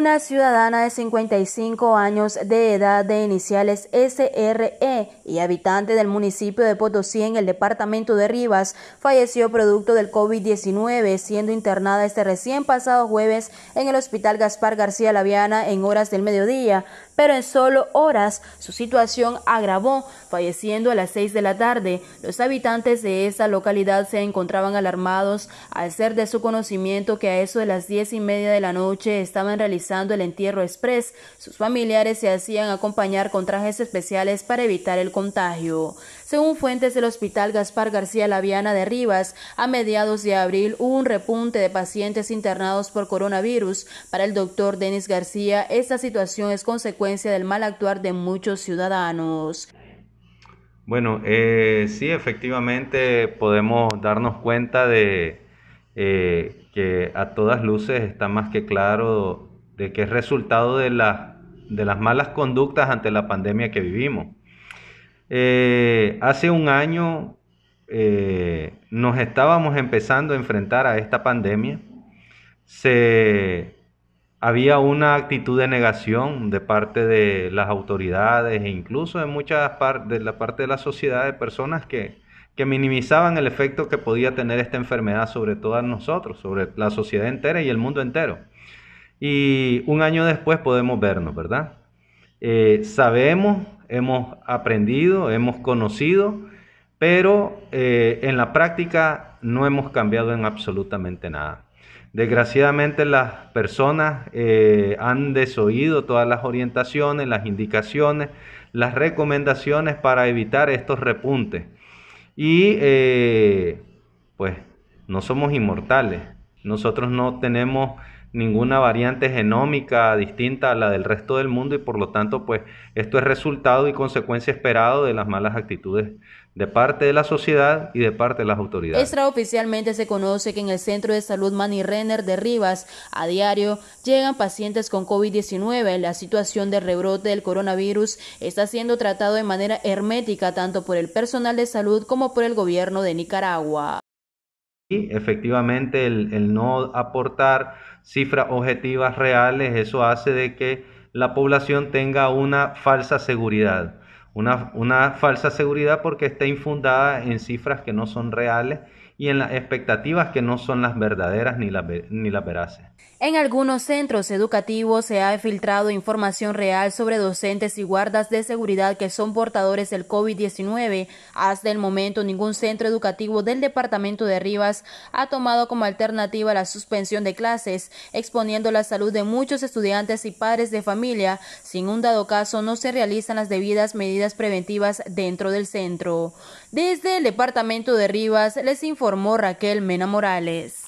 una ciudadana de 55 años de edad de iniciales SRE y habitante del municipio de Potosí en el departamento de Rivas falleció producto del COVID-19, siendo internada este recién pasado jueves en el Hospital Gaspar García Laviana en horas del mediodía pero en solo horas su situación agravó, falleciendo a las 6 de la tarde. Los habitantes de esa localidad se encontraban alarmados al ser de su conocimiento que a eso de las diez y media de la noche estaban realizando el entierro express. Sus familiares se hacían acompañar con trajes especiales para evitar el contagio. Según fuentes del Hospital Gaspar García Laviana de Rivas, a mediados de abril hubo un repunte de pacientes internados por coronavirus. Para el doctor Denis García, esta situación es consecuencia del mal actuar de muchos ciudadanos. Bueno, eh, sí, efectivamente podemos darnos cuenta de eh, que a todas luces está más que claro de que es resultado de, la, de las malas conductas ante la pandemia que vivimos. Eh, hace un año nos estábamos empezando a enfrentar a esta pandemia. Se había una actitud de negación de parte de las autoridades e incluso de muchas de la parte de la sociedad de personas que, minimizaban el efecto que podía tener esta enfermedad sobre todas nosotros, sobre la sociedad entera y el mundo entero. Y un año después podemos vernos, ¿verdad? Eh, sabemos, hemos aprendido, hemos conocido, pero eh, en la práctica no hemos cambiado en absolutamente nada. Desgraciadamente las personas eh, han desoído todas las orientaciones, las indicaciones, las recomendaciones para evitar estos repuntes. Y eh, pues no somos inmortales, nosotros no tenemos ninguna variante genómica distinta a la del resto del mundo y por lo tanto pues esto es resultado y consecuencia esperado de las malas actitudes de parte de la sociedad y de parte de las autoridades. Extraoficialmente se conoce que en el Centro de Salud Manny Renner de Rivas a diario llegan pacientes con COVID-19. La situación de rebrote del coronavirus está siendo tratado de manera hermética tanto por el personal de salud como por el gobierno de Nicaragua. Y efectivamente el, no aportar cifras objetivas reales, eso hace de que la población tenga una falsa seguridad. Una, una, falsa seguridad porque está infundada en cifras que no son reales y en las expectativas que no son las verdaderas ni las, ni las veraces. En algunos centros educativos se ha filtrado información real sobre docentes y guardas de seguridad que son portadores del COVID-19. Hasta el momento, ningún centro educativo del departamento de Rivas ha tomado como alternativa la suspensión de clases, exponiendo la salud de muchos estudiantes y padres de familia. Sin un dado caso, no se realizan las debidas medidas preventivas dentro del centro. Desde el departamento de Rivas, les informamos Raquel Mena Morales.